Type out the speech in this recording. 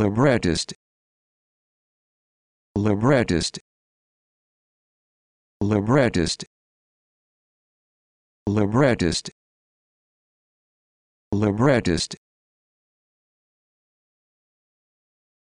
librettist librettist librettist librettist librettist